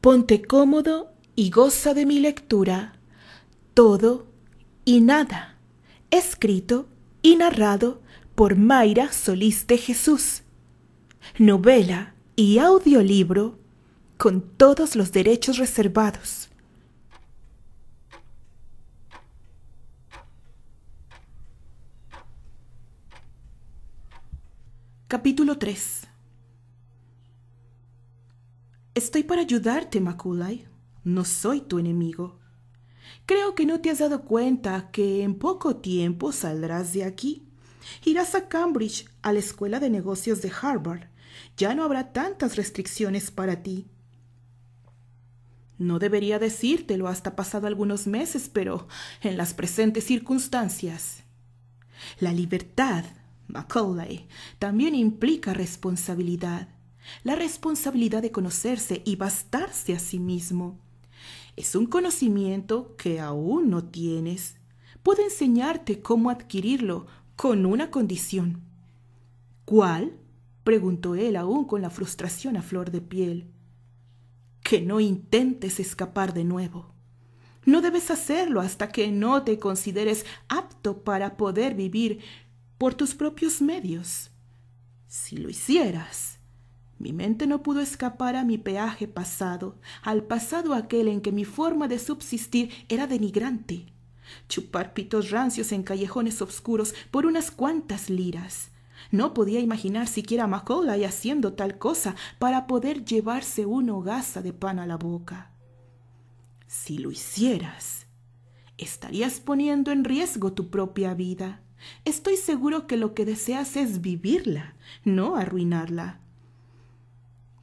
Ponte cómodo y goza de mi lectura. Todo y nada. Escrito y narrado por Mayra Solís de Jesús. Novela y audiolibro con todos los derechos reservados. Capítulo 3 Estoy para ayudarte, Maculay. No soy tu enemigo. Creo que no te has dado cuenta que en poco tiempo saldrás de aquí. Irás a Cambridge, a la Escuela de Negocios de Harvard. Ya no habrá tantas restricciones para ti. No debería decírtelo hasta pasado algunos meses, pero en las presentes circunstancias. La libertad, Macaulay, también implica responsabilidad la responsabilidad de conocerse y bastarse a sí mismo. Es un conocimiento que aún no tienes. Puedo enseñarte cómo adquirirlo con una condición. ¿Cuál? preguntó él aún con la frustración a flor de piel. Que no intentes escapar de nuevo. No debes hacerlo hasta que no te consideres apto para poder vivir por tus propios medios. Si lo hicieras, mi mente no pudo escapar a mi peaje pasado, al pasado aquel en que mi forma de subsistir era denigrante. Chupar pitos rancios en callejones oscuros por unas cuantas liras. No podía imaginar siquiera a Macaulay haciendo tal cosa para poder llevarse una hogaza de pan a la boca. Si lo hicieras, estarías poniendo en riesgo tu propia vida. Estoy seguro que lo que deseas es vivirla, no arruinarla.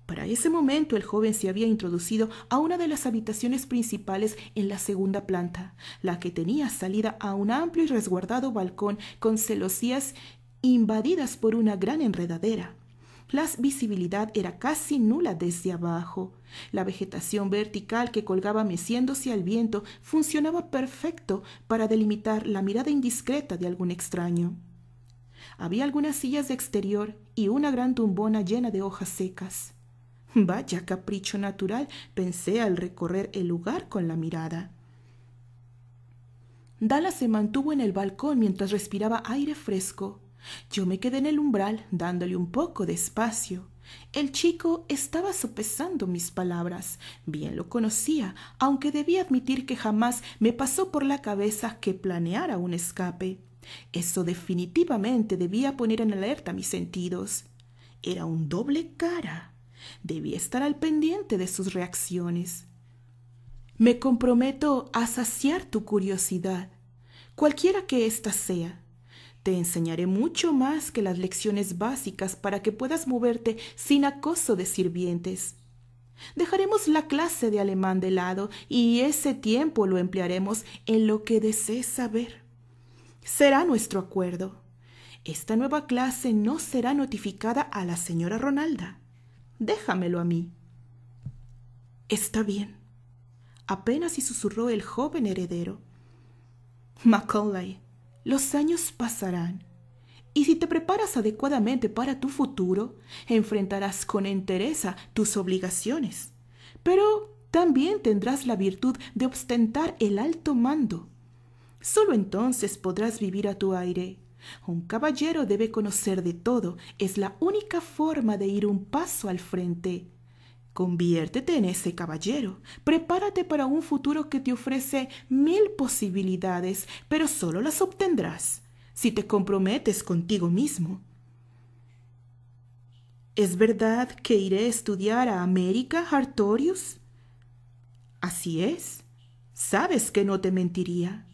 Para ese momento el joven se había introducido a una de las habitaciones principales en la segunda planta, la que tenía salida a un amplio y resguardado balcón con celosías invadidas por una gran enredadera. La visibilidad era casi nula desde abajo. La vegetación vertical que colgaba meciéndose al viento funcionaba perfecto para delimitar la mirada indiscreta de algún extraño. Había algunas sillas de exterior y una gran tumbona llena de hojas secas. Vaya capricho natural, pensé al recorrer el lugar con la mirada. Dala se mantuvo en el balcón mientras respiraba aire fresco. Yo me quedé en el umbral dándole un poco de espacio. El chico estaba sopesando mis palabras. Bien lo conocía, aunque debía admitir que jamás me pasó por la cabeza que planeara un escape. Eso definitivamente debía poner en alerta mis sentidos. Era un doble cara. Debía estar al pendiente de sus reacciones. Me comprometo a saciar tu curiosidad, cualquiera que ésta sea. Te enseñaré mucho más que las lecciones básicas para que puedas moverte sin acoso de sirvientes. Dejaremos la clase de alemán de lado y ese tiempo lo emplearemos en lo que desees saber. Será nuestro acuerdo. Esta nueva clase no será notificada a la señora Ronalda déjamelo a mí. Está bien, apenas y susurró el joven heredero. Macaulay, los años pasarán, y si te preparas adecuadamente para tu futuro, enfrentarás con entereza tus obligaciones, pero también tendrás la virtud de ostentar el alto mando. Solo entonces podrás vivir a tu aire un caballero debe conocer de todo, es la única forma de ir un paso al frente. Conviértete en ese caballero. Prepárate para un futuro que te ofrece mil posibilidades, pero solo las obtendrás si te comprometes contigo mismo. ¿Es verdad que iré a estudiar a América, Artorius? Así es. Sabes que no te mentiría.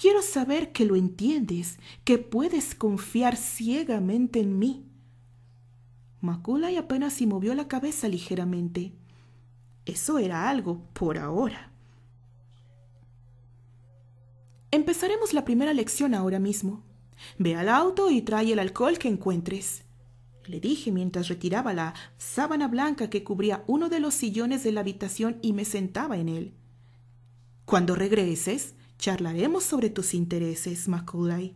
Quiero saber que lo entiendes, que puedes confiar ciegamente en mí. Maculay apenas si movió la cabeza ligeramente. Eso era algo, por ahora. Empezaremos la primera lección ahora mismo. Ve al auto y trae el alcohol que encuentres. Le dije mientras retiraba la sábana blanca que cubría uno de los sillones de la habitación y me sentaba en él. Cuando regreses, Charlaremos sobre tus intereses, Macaulay.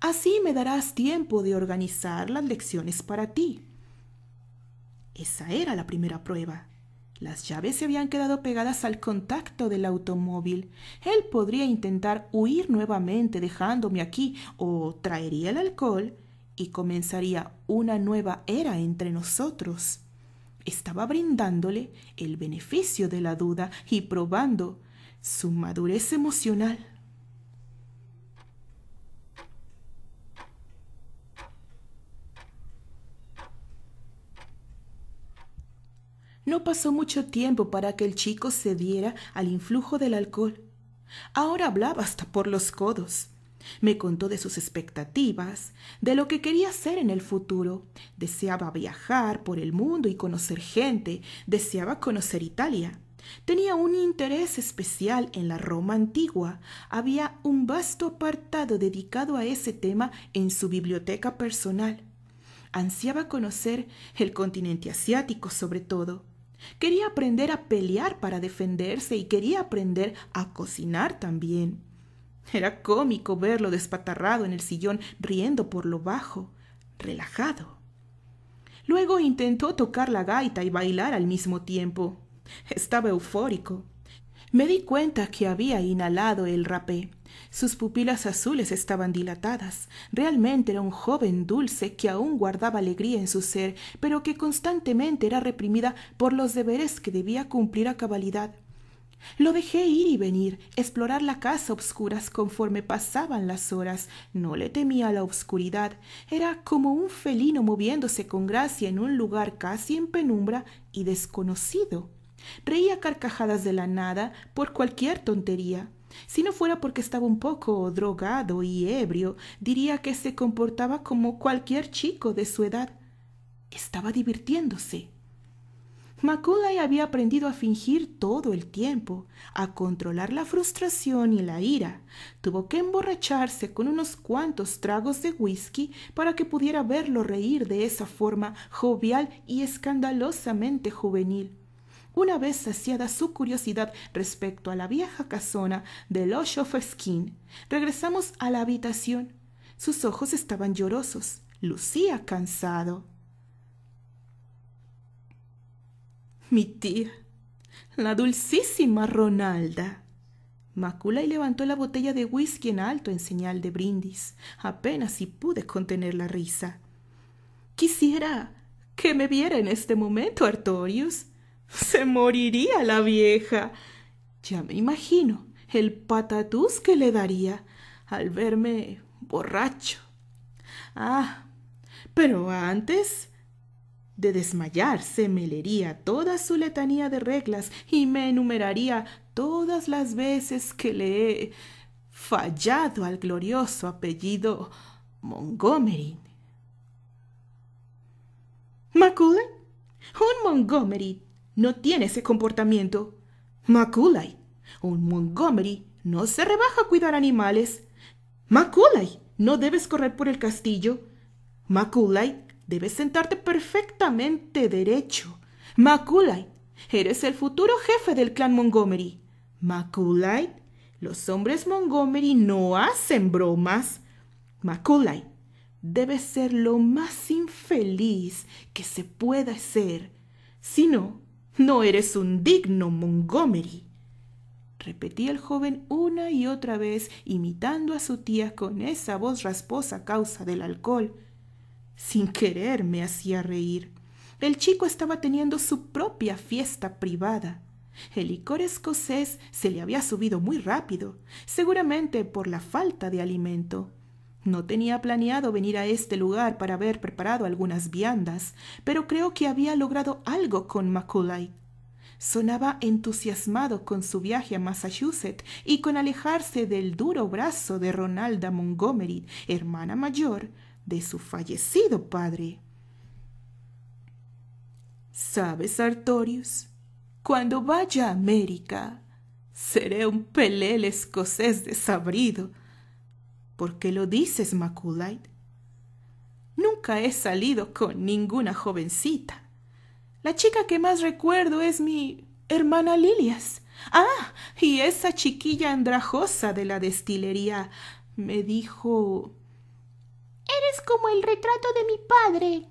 Así me darás tiempo de organizar las lecciones para ti. Esa era la primera prueba. Las llaves se habían quedado pegadas al contacto del automóvil. Él podría intentar huir nuevamente dejándome aquí o traería el alcohol y comenzaría una nueva era entre nosotros. Estaba brindándole el beneficio de la duda y probando su madurez emocional. No pasó mucho tiempo para que el chico cediera al influjo del alcohol. Ahora hablaba hasta por los codos. Me contó de sus expectativas, de lo que quería hacer en el futuro. Deseaba viajar por el mundo y conocer gente, deseaba conocer Italia. Tenía un interés especial en la Roma antigua. Había un vasto apartado dedicado a ese tema en su biblioteca personal. Ansiaba conocer el continente asiático sobre todo. Quería aprender a pelear para defenderse y quería aprender a cocinar también. Era cómico verlo despatarrado en el sillón riendo por lo bajo, relajado. Luego intentó tocar la gaita y bailar al mismo tiempo. Estaba eufórico. Me di cuenta que había inhalado el rapé. Sus pupilas azules estaban dilatadas. Realmente era un joven dulce que aún guardaba alegría en su ser, pero que constantemente era reprimida por los deberes que debía cumplir a cabalidad. Lo dejé ir y venir, explorar la casa a obscuras conforme pasaban las horas. No le temía la obscuridad. Era como un felino moviéndose con gracia en un lugar casi en penumbra y desconocido. Reía carcajadas de la nada por cualquier tontería. Si no fuera porque estaba un poco drogado y ebrio, diría que se comportaba como cualquier chico de su edad. Estaba divirtiéndose. Maculay había aprendido a fingir todo el tiempo, a controlar la frustración y la ira. Tuvo que emborracharse con unos cuantos tragos de whisky para que pudiera verlo reír de esa forma jovial y escandalosamente juvenil. Una vez saciada su curiosidad respecto a la vieja casona de Los Skin, regresamos a la habitación. Sus ojos estaban llorosos. Lucía cansado. Mi tía, la dulcísima Ronalda. y levantó la botella de whisky en alto en señal de brindis. Apenas si pude contener la risa. Quisiera que me viera en este momento, Artorius. Se moriría la vieja. Ya me imagino el patatús que le daría al verme borracho. Ah, pero antes de desmayarse me leería toda su letanía de reglas y me enumeraría todas las veces que le he fallado al glorioso apellido Montgomery. Macule Un Montgomery no tiene ese comportamiento. Maculay, un Montgomery, no se rebaja a cuidar animales. Maculay, no debes correr por el castillo. Maculay, debes sentarte perfectamente derecho. Maculay, eres el futuro jefe del clan Montgomery. Maculay, los hombres Montgomery no hacen bromas. Maculay, debes ser lo más infeliz que se pueda ser. Si no, no eres un digno Montgomery. repetía el joven una y otra vez, imitando a su tía con esa voz rasposa a causa del alcohol. Sin querer me hacía reír. El chico estaba teniendo su propia fiesta privada. El licor escocés se le había subido muy rápido, seguramente por la falta de alimento. No tenía planeado venir a este lugar para haber preparado algunas viandas, pero creo que había logrado algo con Macaulay. Sonaba entusiasmado con su viaje a Massachusetts y con alejarse del duro brazo de Ronalda Montgomery, hermana mayor de su fallecido padre. ¿Sabes, Artorius? Cuando vaya a América, seré un pelel escocés desabrido ¿Por qué lo dices, Maculite? Nunca he salido con ninguna jovencita. La chica que más recuerdo es mi hermana Lilias. Ah, y esa chiquilla andrajosa de la destilería me dijo... Eres como el retrato de mi padre,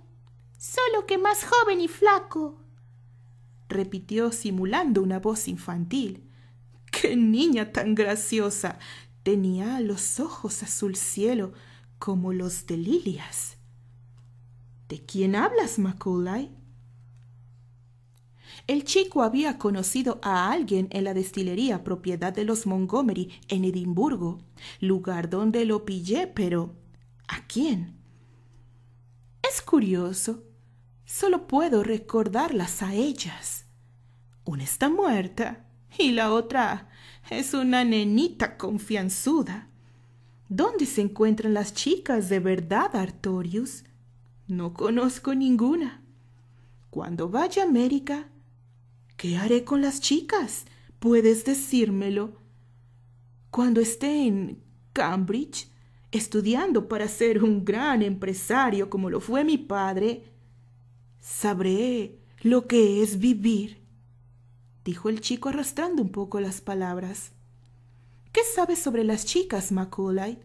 solo que más joven y flaco. repitió simulando una voz infantil. ¡Qué niña tan graciosa! tenía los ojos azul cielo como los de lilias. ¿De quién hablas, Macaulay? El chico había conocido a alguien en la destilería propiedad de los Montgomery en Edimburgo, lugar donde lo pillé, pero ¿a quién? Es curioso. Solo puedo recordarlas a ellas. Una está muerta y la otra es una nenita confianzuda. ¿Dónde se encuentran las chicas de verdad, Artorius? No conozco ninguna. Cuando vaya a América, ¿qué haré con las chicas? Puedes decírmelo. Cuando esté en Cambridge, estudiando para ser un gran empresario como lo fue mi padre, sabré lo que es vivir dijo el chico arrastrando un poco las palabras. ¿Qué sabes sobre las chicas, Macaulay?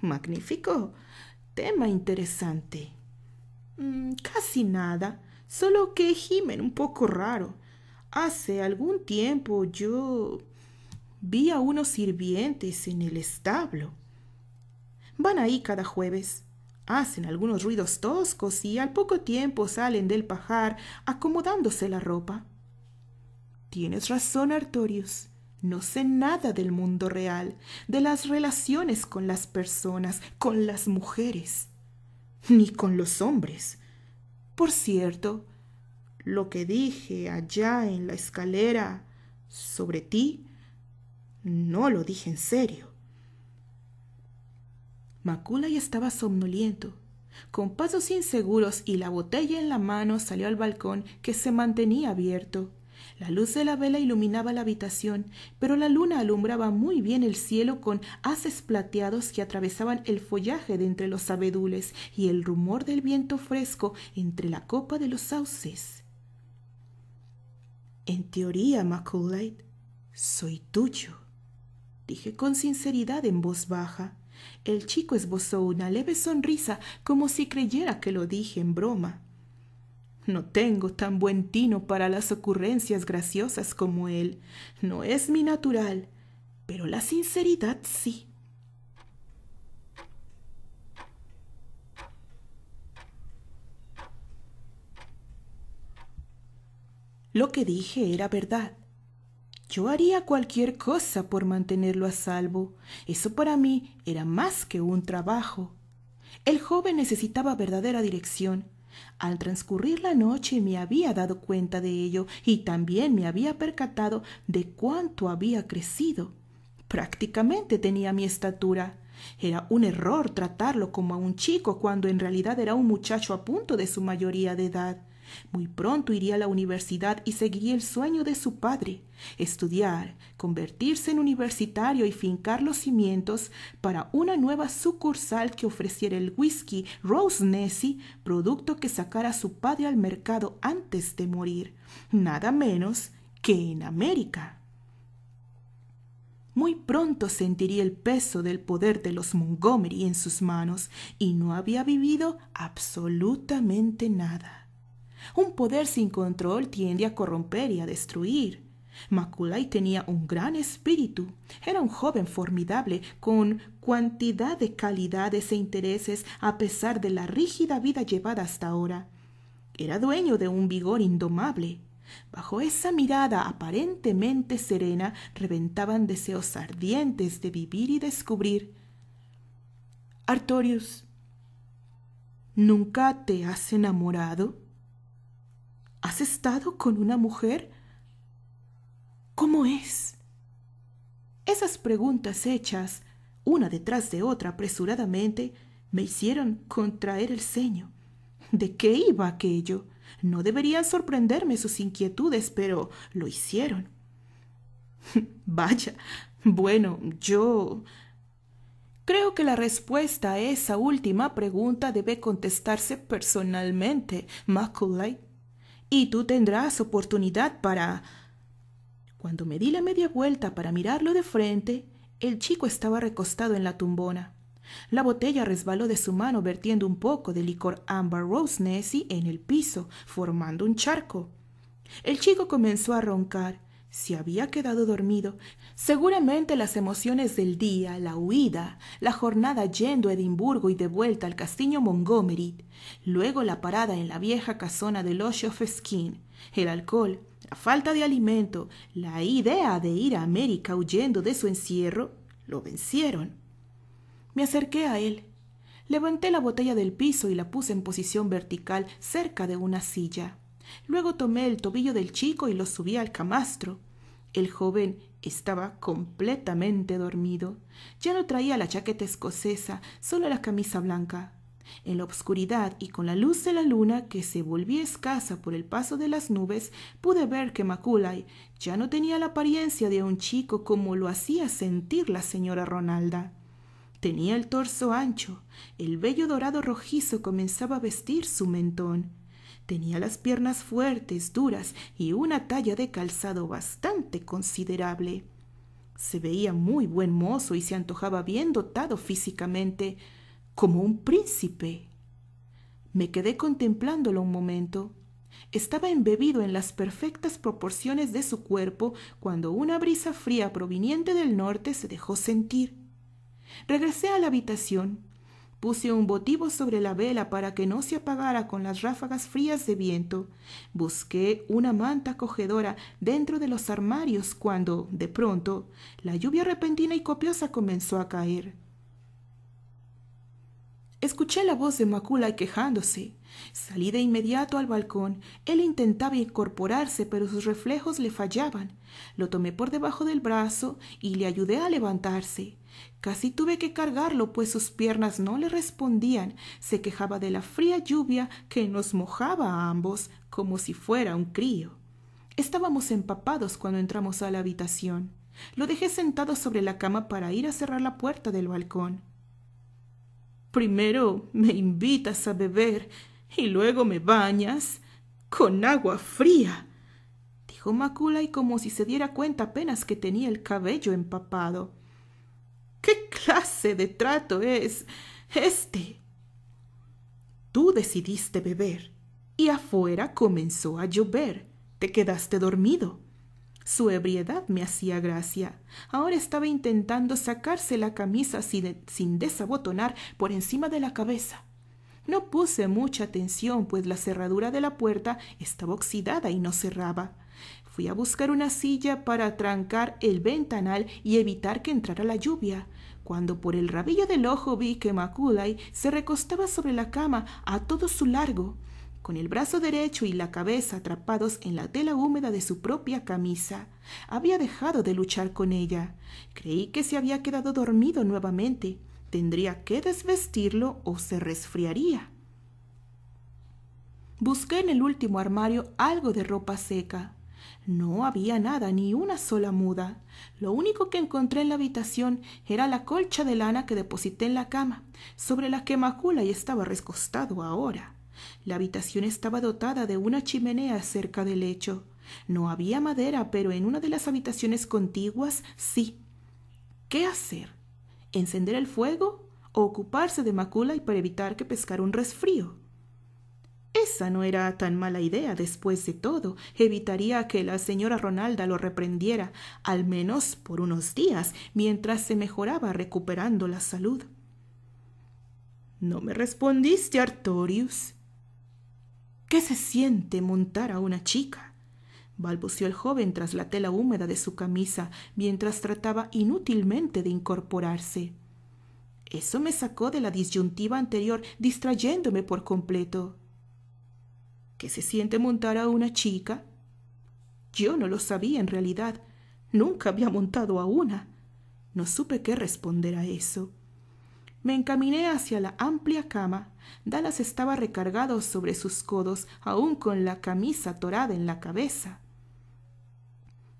Magnífico. Tema interesante. Mm, casi nada, solo que gimen un poco raro. Hace algún tiempo yo vi a unos sirvientes en el establo. Van ahí cada jueves, hacen algunos ruidos toscos y al poco tiempo salen del pajar acomodándose la ropa. Tienes razón, Artorius. No sé nada del mundo real, de las relaciones con las personas, con las mujeres, ni con los hombres. Por cierto, lo que dije allá en la escalera sobre ti, no lo dije en serio. Macula ya estaba somnoliento. Con pasos inseguros y la botella en la mano salió al balcón que se mantenía abierto. La luz de la vela iluminaba la habitación, pero la luna alumbraba muy bien el cielo con haces plateados que atravesaban el follaje de entre los abedules y el rumor del viento fresco entre la copa de los sauces. En teoría, Macaulay, soy tuyo, dije con sinceridad en voz baja. El chico esbozó una leve sonrisa como si creyera que lo dije en broma. No tengo tan buen tino para las ocurrencias graciosas como él. No es mi natural, pero la sinceridad sí. Lo que dije era verdad. Yo haría cualquier cosa por mantenerlo a salvo. Eso para mí era más que un trabajo. El joven necesitaba verdadera dirección al transcurrir la noche me había dado cuenta de ello y también me había percatado de cuánto había crecido. Prácticamente tenía mi estatura. Era un error tratarlo como a un chico cuando en realidad era un muchacho a punto de su mayoría de edad. Muy pronto iría a la universidad y seguiría el sueño de su padre, estudiar, convertirse en universitario y fincar los cimientos para una nueva sucursal que ofreciera el whisky Rose Nessie, producto que sacara su padre al mercado antes de morir, nada menos que en América. Muy pronto sentiría el peso del poder de los Montgomery en sus manos y no había vivido absolutamente nada. Un poder sin control tiende a corromper y a destruir. Maculay tenía un gran espíritu. Era un joven formidable, con cuantidad de calidades e intereses a pesar de la rígida vida llevada hasta ahora. Era dueño de un vigor indomable. Bajo esa mirada aparentemente serena reventaban deseos ardientes de vivir y descubrir. Artorius, ¿nunca te has enamorado? ¿Has estado con una mujer? ¿Cómo es? Esas preguntas hechas, una detrás de otra apresuradamente, me hicieron contraer el ceño. ¿De qué iba aquello? No deberían sorprenderme sus inquietudes, pero lo hicieron. Vaya, bueno, yo... Creo que la respuesta a esa última pregunta debe contestarse personalmente, Macaulay y tú tendrás oportunidad para... Cuando me di la media vuelta para mirarlo de frente, el chico estaba recostado en la tumbona. La botella resbaló de su mano vertiendo un poco de licor amber Rose Nessie en el piso, formando un charco. El chico comenzó a roncar. Se había quedado dormido, Seguramente las emociones del día, la huida, la jornada yendo a Edimburgo y de vuelta al castillo Montgomery, luego la parada en la vieja casona de of Skin, el alcohol, la falta de alimento, la idea de ir a América huyendo de su encierro, lo vencieron. Me acerqué a él. Levanté la botella del piso y la puse en posición vertical cerca de una silla. Luego tomé el tobillo del chico y lo subí al camastro. El joven estaba completamente dormido. Ya no traía la chaqueta escocesa, solo la camisa blanca. En la obscuridad y con la luz de la luna que se volvía escasa por el paso de las nubes, pude ver que Maculay ya no tenía la apariencia de un chico como lo hacía sentir la señora Ronalda. Tenía el torso ancho, el vello dorado rojizo comenzaba a vestir su mentón. Tenía las piernas fuertes, duras y una talla de calzado bastante considerable. Se veía muy buen mozo y se antojaba bien dotado físicamente, como un príncipe. Me quedé contemplándolo un momento. Estaba embebido en las perfectas proporciones de su cuerpo cuando una brisa fría proveniente del norte se dejó sentir. Regresé a la habitación Puse un votivo sobre la vela para que no se apagara con las ráfagas frías de viento. Busqué una manta acogedora dentro de los armarios cuando, de pronto, la lluvia repentina y copiosa comenzó a caer. Escuché la voz de Macula quejándose. Salí de inmediato al balcón. Él intentaba incorporarse, pero sus reflejos le fallaban. Lo tomé por debajo del brazo y le ayudé a levantarse. Casi tuve que cargarlo, pues sus piernas no le respondían. Se quejaba de la fría lluvia que nos mojaba a ambos como si fuera un crío. Estábamos empapados cuando entramos a la habitación. Lo dejé sentado sobre la cama para ir a cerrar la puerta del balcón. Primero me invitas a beber y luego me bañas con agua fría, dijo y como si se diera cuenta apenas que tenía el cabello empapado. ¿Qué clase de trato es este? Tú decidiste beber y afuera comenzó a llover. Te quedaste dormido. Su ebriedad me hacía gracia. Ahora estaba intentando sacarse la camisa sin, desabotonar por encima de la cabeza. No puse mucha atención, pues la cerradura de la puerta estaba oxidada y no cerraba. Fui a buscar una silla para trancar el ventanal y evitar que entrara la lluvia, cuando por el rabillo del ojo vi que Makulay se recostaba sobre la cama a todo su largo, con el brazo derecho y la cabeza atrapados en la tela húmeda de su propia camisa. Había dejado de luchar con ella. Creí que se había quedado dormido nuevamente. Tendría que desvestirlo o se resfriaría. Busqué en el último armario algo de ropa seca, no había nada, ni una sola muda. Lo único que encontré en la habitación era la colcha de lana que deposité en la cama, sobre la que Macula y estaba recostado ahora. La habitación estaba dotada de una chimenea cerca del lecho. No había madera, pero en una de las habitaciones contiguas sí. ¿Qué hacer? ¿Encender el fuego? ¿O ocuparse de Macula y para evitar que pescara un resfrío? Esa no era tan mala idea, después de todo, evitaría que la señora Ronalda lo reprendiera, al menos por unos días, mientras se mejoraba recuperando la salud. No me respondiste, Artorius. ¿Qué se siente montar a una chica? balbuceó el joven tras la tela húmeda de su camisa mientras trataba inútilmente de incorporarse. Eso me sacó de la disyuntiva anterior, distrayéndome por completo que se siente montar a una chica? Yo no lo sabía en realidad. Nunca había montado a una. No supe qué responder a eso. Me encaminé hacia la amplia cama. Dallas estaba recargado sobre sus codos, aún con la camisa torada en la cabeza.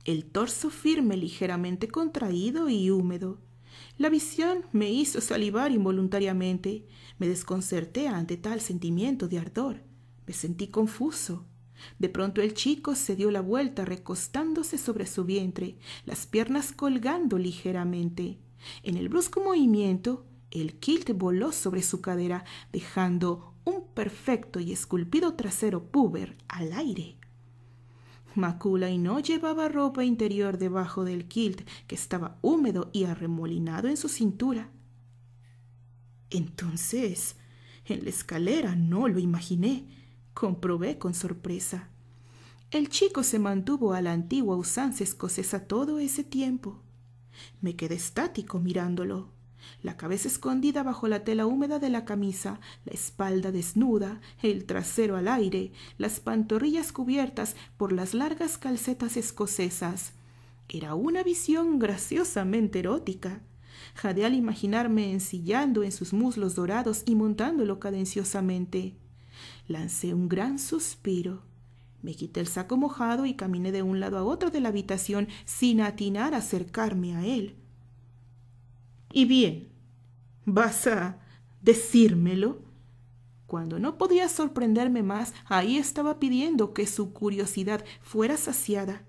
El torso firme, ligeramente contraído y húmedo. La visión me hizo salivar involuntariamente. Me desconcerté ante tal sentimiento de ardor. Me sentí confuso. De pronto el chico se dio la vuelta recostándose sobre su vientre, las piernas colgando ligeramente. En el brusco movimiento, el kilt voló sobre su cadera, dejando un perfecto y esculpido trasero puber al aire. y no llevaba ropa interior debajo del kilt, que estaba húmedo y arremolinado en su cintura. Entonces, en la escalera no lo imaginé comprobé con sorpresa. El chico se mantuvo a la antigua usanza escocesa todo ese tiempo. Me quedé estático mirándolo. La cabeza escondida bajo la tela húmeda de la camisa, la espalda desnuda, el trasero al aire, las pantorrillas cubiertas por las largas calcetas escocesas. Era una visión graciosamente erótica. jadeal al imaginarme ensillando en sus muslos dorados y montándolo cadenciosamente. Lancé un gran suspiro. Me quité el saco mojado y caminé de un lado a otro de la habitación sin atinar a acercarme a él. Y bien, ¿vas a decírmelo? Cuando no podía sorprenderme más, ahí estaba pidiendo que su curiosidad fuera saciada,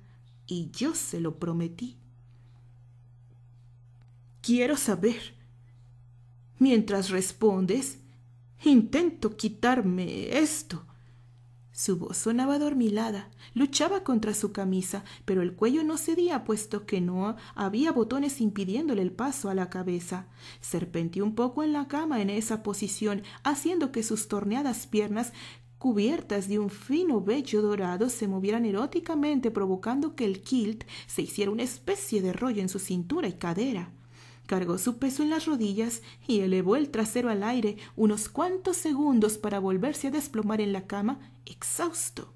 y yo se lo prometí. Quiero saber. Mientras respondes, Intento quitarme esto. Su voz sonaba adormilada. Luchaba contra su camisa, pero el cuello no cedía, puesto que no había botones impidiéndole el paso a la cabeza. Serpenteó un poco en la cama en esa posición, haciendo que sus torneadas piernas cubiertas de un fino vello dorado se movieran eróticamente provocando que el kilt se hiciera una especie de rollo en su cintura y cadera. Cargó su peso en las rodillas y elevó el trasero al aire unos cuantos segundos para volverse a desplomar en la cama, exhausto.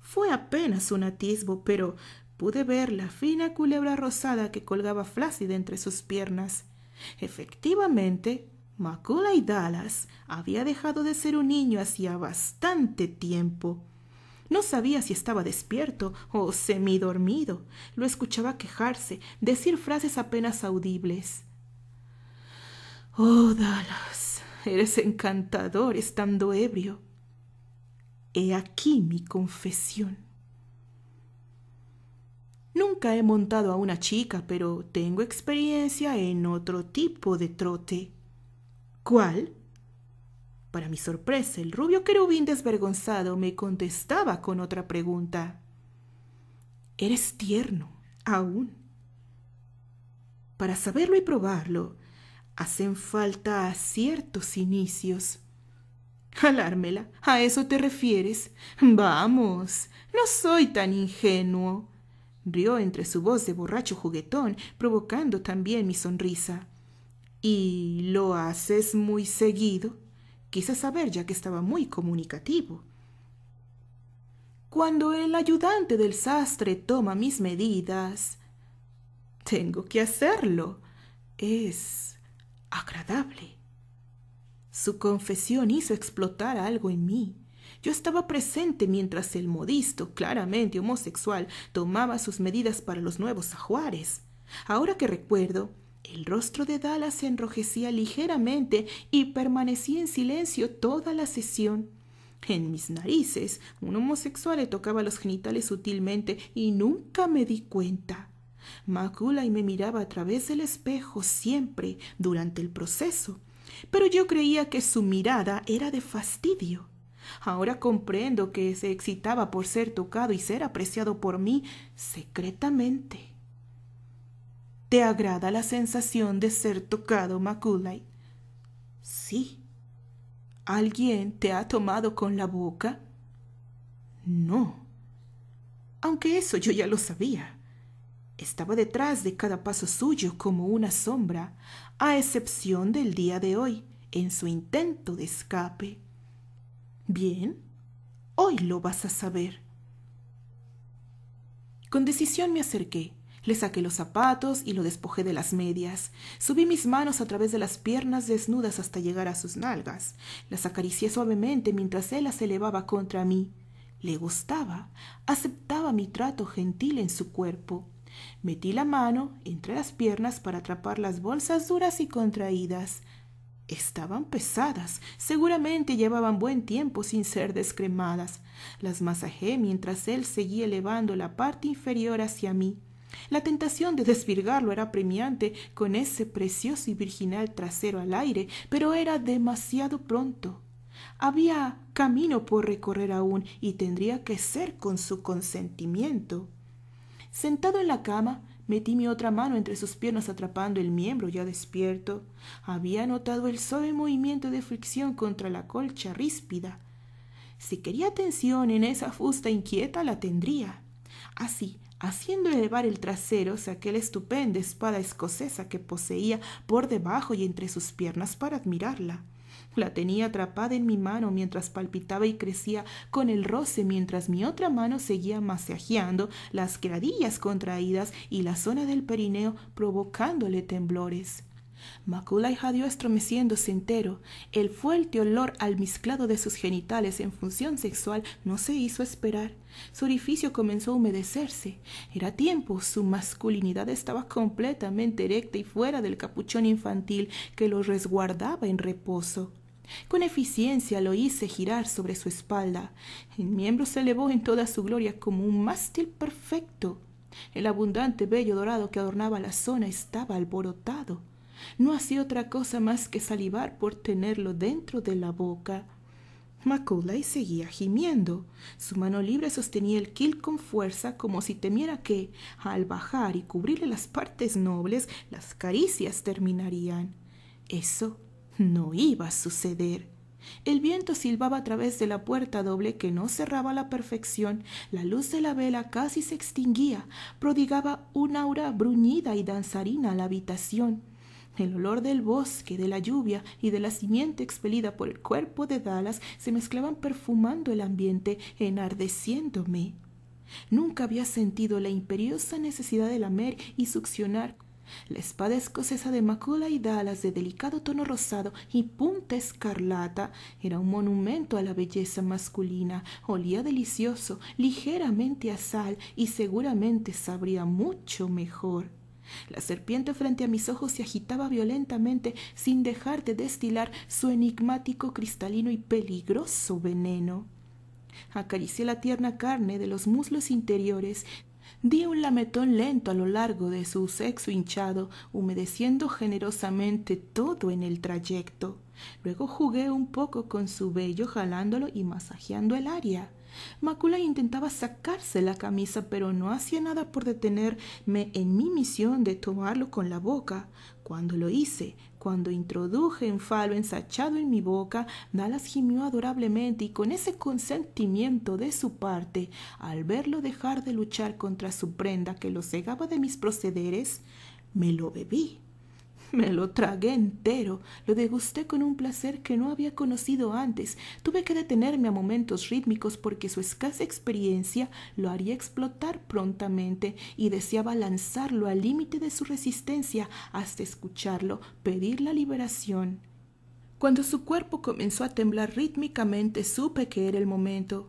Fue apenas un atisbo, pero pude ver la fina culebra rosada que colgaba flácida entre sus piernas. Efectivamente, Macula y Dallas había dejado de ser un niño hacía bastante tiempo. No sabía si estaba despierto o semidormido. Lo escuchaba quejarse, decir frases apenas audibles. Oh, Dallas, eres encantador estando ebrio. He aquí mi confesión. Nunca he montado a una chica, pero tengo experiencia en otro tipo de trote. ¿Cuál? Para mi sorpresa, el rubio querubín desvergonzado me contestaba con otra pregunta. Eres tierno, aún. Para saberlo y probarlo, hacen falta ciertos inicios. Calármela, ¿a eso te refieres? Vamos, no soy tan ingenuo. Rió entre su voz de borracho juguetón, provocando también mi sonrisa. ¿Y lo haces muy seguido? Quise saber ya que estaba muy comunicativo. Cuando el ayudante del sastre toma mis medidas, tengo que hacerlo. Es agradable. Su confesión hizo explotar algo en mí. Yo estaba presente mientras el modisto, claramente homosexual, tomaba sus medidas para los nuevos ajuares. Ahora que recuerdo, el rostro de Dallas se enrojecía ligeramente y permanecía en silencio toda la sesión. En mis narices, un homosexual le tocaba los genitales sutilmente y nunca me di cuenta. y me miraba a través del espejo siempre durante el proceso, pero yo creía que su mirada era de fastidio. Ahora comprendo que se excitaba por ser tocado y ser apreciado por mí secretamente. ¿Te agrada la sensación de ser tocado, Maculay? Sí. ¿Alguien te ha tomado con la boca? No. Aunque eso yo ya lo sabía. Estaba detrás de cada paso suyo como una sombra, a excepción del día de hoy, en su intento de escape. Bien, hoy lo vas a saber. Con decisión me acerqué le saqué los zapatos y lo despojé de las medias. Subí mis manos a través de las piernas desnudas hasta llegar a sus nalgas. Las acaricié suavemente mientras él las elevaba contra mí. Le gustaba, aceptaba mi trato gentil en su cuerpo. Metí la mano entre las piernas para atrapar las bolsas duras y contraídas. Estaban pesadas, seguramente llevaban buen tiempo sin ser descremadas. Las masajé mientras él seguía elevando la parte inferior hacia mí. La tentación de desvirgarlo era premiante con ese precioso y virginal trasero al aire, pero era demasiado pronto. Había camino por recorrer aún y tendría que ser con su consentimiento. Sentado en la cama, metí mi otra mano entre sus piernas atrapando el miembro ya despierto. Había notado el suave movimiento de fricción contra la colcha ríspida. Si quería atención en esa fusta inquieta, la tendría. Así, haciendo elevar el trasero saqué la estupenda espada escocesa que poseía por debajo y entre sus piernas para admirarla. La tenía atrapada en mi mano mientras palpitaba y crecía con el roce mientras mi otra mano seguía masajeando las gradillas contraídas y la zona del perineo provocándole temblores. Maculay jadeó estremeciéndose entero. El fuerte olor al de sus genitales en función sexual no se hizo esperar. Su orificio comenzó a humedecerse. Era tiempo, su masculinidad estaba completamente erecta y fuera del capuchón infantil que lo resguardaba en reposo. Con eficiencia lo hice girar sobre su espalda. El miembro se elevó en toda su gloria como un mástil perfecto. El abundante vello dorado que adornaba la zona estaba alborotado. No hacía otra cosa más que salivar por tenerlo dentro de la boca. Macaulay seguía gimiendo. Su mano libre sostenía el kil con fuerza como si temiera que, al bajar y cubrirle las partes nobles, las caricias terminarían. Eso no iba a suceder. El viento silbaba a través de la puerta doble que no cerraba a la perfección, la luz de la vela casi se extinguía, prodigaba un aura bruñida y danzarina a la habitación. El olor del bosque, de la lluvia y de la simiente expelida por el cuerpo de Dallas se mezclaban perfumando el ambiente, enardeciéndome. Nunca había sentido la imperiosa necesidad de lamer y succionar la espada escocesa de macula y Dallas de delicado tono rosado y punta escarlata era un monumento a la belleza masculina. Olía delicioso, ligeramente a sal y seguramente sabría mucho mejor. La serpiente frente a mis ojos se agitaba violentamente sin dejar de destilar su enigmático, cristalino y peligroso veneno. Acaricié la tierna carne de los muslos interiores, di un lametón lento a lo largo de su sexo hinchado, humedeciendo generosamente todo en el trayecto. Luego jugué un poco con su vello jalándolo y masajeando el área. Macula intentaba sacarse la camisa, pero no hacía nada por detenerme en mi misión de tomarlo con la boca. Cuando lo hice, cuando introduje un falo ensachado en mi boca, Dallas gimió adorablemente y con ese consentimiento de su parte, al verlo dejar de luchar contra su prenda que lo cegaba de mis procederes, me lo bebí. Me lo tragué entero, lo degusté con un placer que no había conocido antes. Tuve que detenerme a momentos rítmicos porque su escasa experiencia lo haría explotar prontamente y deseaba lanzarlo al límite de su resistencia hasta escucharlo pedir la liberación. Cuando su cuerpo comenzó a temblar rítmicamente supe que era el momento.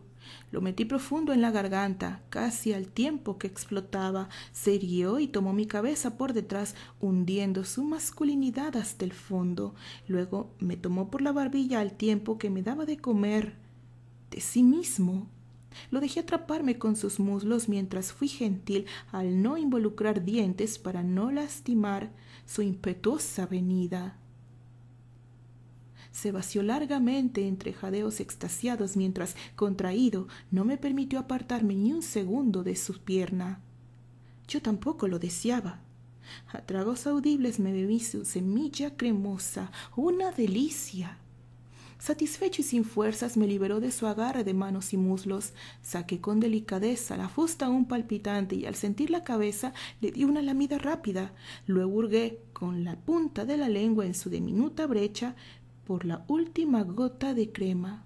Lo metí profundo en la garganta, casi al tiempo que explotaba, se irguió y tomó mi cabeza por detrás, hundiendo su masculinidad hasta el fondo. Luego me tomó por la barbilla al tiempo que me daba de comer de sí mismo. Lo dejé atraparme con sus muslos mientras fui gentil al no involucrar dientes para no lastimar su impetuosa venida. Se vació largamente entre jadeos extasiados mientras, contraído, no me permitió apartarme ni un segundo de su pierna. Yo tampoco lo deseaba. A tragos audibles me bebí su semilla cremosa, una delicia. Satisfecho y sin fuerzas me liberó de su agarre de manos y muslos, saqué con delicadeza la fusta aún palpitante y al sentir la cabeza le di una lamida rápida, luego hurgué con la punta de la lengua en su diminuta brecha, por la última gota de crema.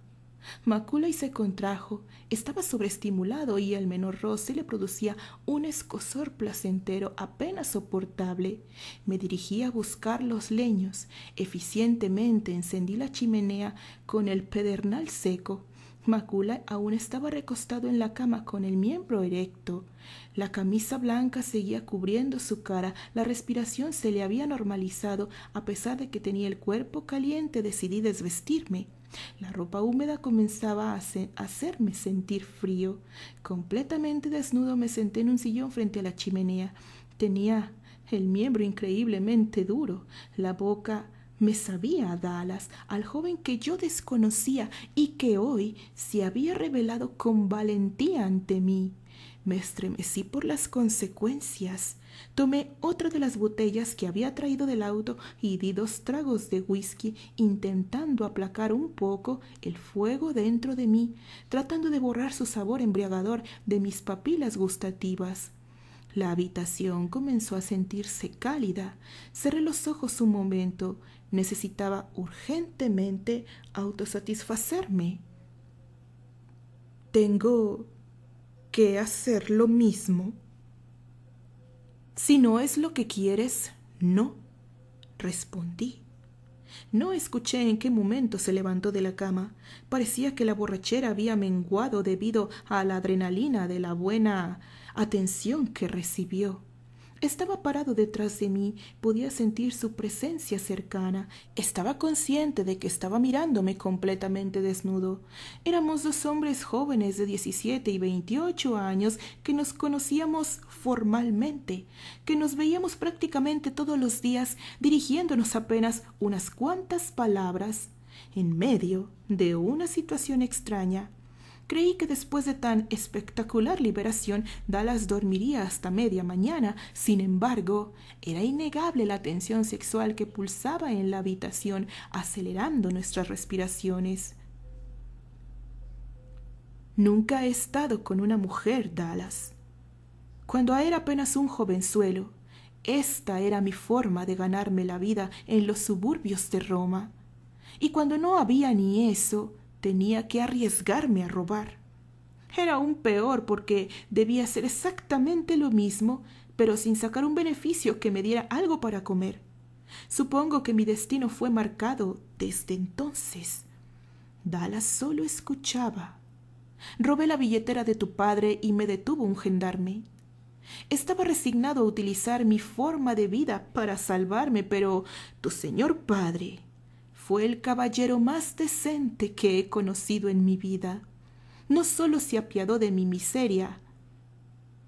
Macula y se contrajo, estaba sobreestimulado y el menor roce le producía un escozor placentero apenas soportable. Me dirigí a buscar los leños. Eficientemente encendí la chimenea con el pedernal seco. Macula aún estaba recostado en la cama con el miembro erecto. La camisa blanca seguía cubriendo su cara, la respiración se le había normalizado a pesar de que tenía el cuerpo caliente, decidí desvestirme. La ropa húmeda comenzaba a hacerme sentir frío. Completamente desnudo me senté en un sillón frente a la chimenea. Tenía el miembro increíblemente duro, la boca me sabía a Dallas, al joven que yo desconocía y que hoy se había revelado con valentía ante mí. Me estremecí por las consecuencias. Tomé otra de las botellas que había traído del auto y di dos tragos de whisky, intentando aplacar un poco el fuego dentro de mí, tratando de borrar su sabor embriagador de mis papilas gustativas. La habitación comenzó a sentirse cálida. Cerré los ojos un momento. Necesitaba urgentemente autosatisfacerme. Tengo que hacer lo mismo. Si no es lo que quieres, no, respondí. No escuché en qué momento se levantó de la cama. Parecía que la borrachera había menguado debido a la adrenalina de la buena atención que recibió. Estaba parado detrás de mí, podía sentir su presencia cercana, estaba consciente de que estaba mirándome completamente desnudo. Éramos dos hombres jóvenes de 17 y 28 años que nos conocíamos formalmente, que nos veíamos prácticamente todos los días dirigiéndonos apenas unas cuantas palabras en medio de una situación extraña Creí que después de tan espectacular liberación Dallas dormiría hasta media mañana. Sin embargo, era innegable la tensión sexual que pulsaba en la habitación, acelerando nuestras respiraciones. Nunca he estado con una mujer, Dallas. Cuando era apenas un jovenzuelo, esta era mi forma de ganarme la vida en los suburbios de Roma. Y cuando no había ni eso, tenía que arriesgarme a robar. Era aún peor porque debía hacer exactamente lo mismo, pero sin sacar un beneficio que me diera algo para comer. Supongo que mi destino fue marcado desde entonces. Dala solo escuchaba. Robé la billetera de tu padre y me detuvo un gendarme. Estaba resignado a utilizar mi forma de vida para salvarme, pero tu señor padre fue el caballero más decente que he conocido en mi vida. No sólo se apiadó de mi miseria,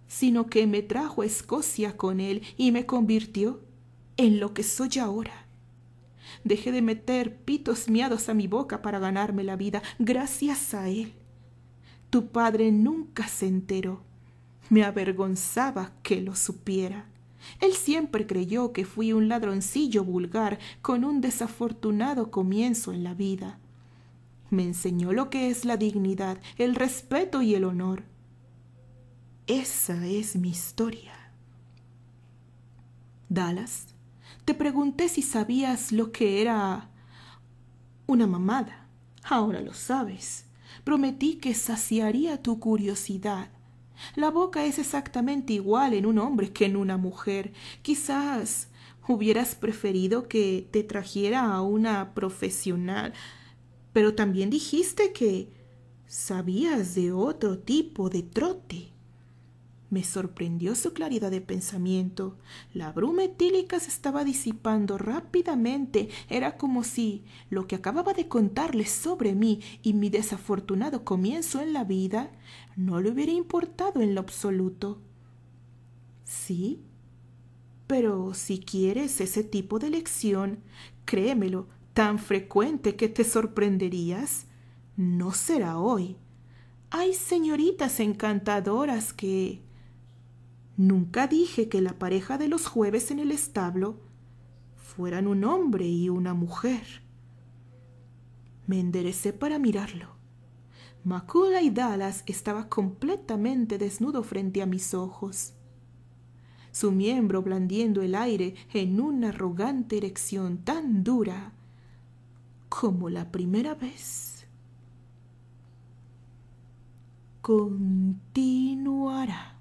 sino que me trajo a Escocia con él y me convirtió en lo que soy ahora. Dejé de meter pitos miados a mi boca para ganarme la vida gracias a él. Tu padre nunca se enteró. Me avergonzaba que lo supiera. Él siempre creyó que fui un ladroncillo vulgar con un desafortunado comienzo en la vida. Me enseñó lo que es la dignidad, el respeto y el honor. Esa es mi historia. Dallas, te pregunté si sabías lo que era una mamada. Ahora lo sabes. Prometí que saciaría tu curiosidad. La boca es exactamente igual en un hombre que en una mujer. Quizás hubieras preferido que te trajera a una profesional, pero también dijiste que sabías de otro tipo de trote. Me sorprendió su claridad de pensamiento. La bruma etílica se estaba disipando rápidamente. Era como si lo que acababa de contarle sobre mí y mi desafortunado comienzo en la vida no le hubiera importado en lo absoluto. Sí, pero si quieres ese tipo de lección, créemelo, tan frecuente que te sorprenderías, no será hoy. Hay señoritas encantadoras que Nunca dije que la pareja de los jueves en el establo fueran un hombre y una mujer. Me enderecé para mirarlo. Macula y Dallas estaba completamente desnudo frente a mis ojos, su miembro blandiendo el aire en una arrogante erección tan dura como la primera vez. Continuará.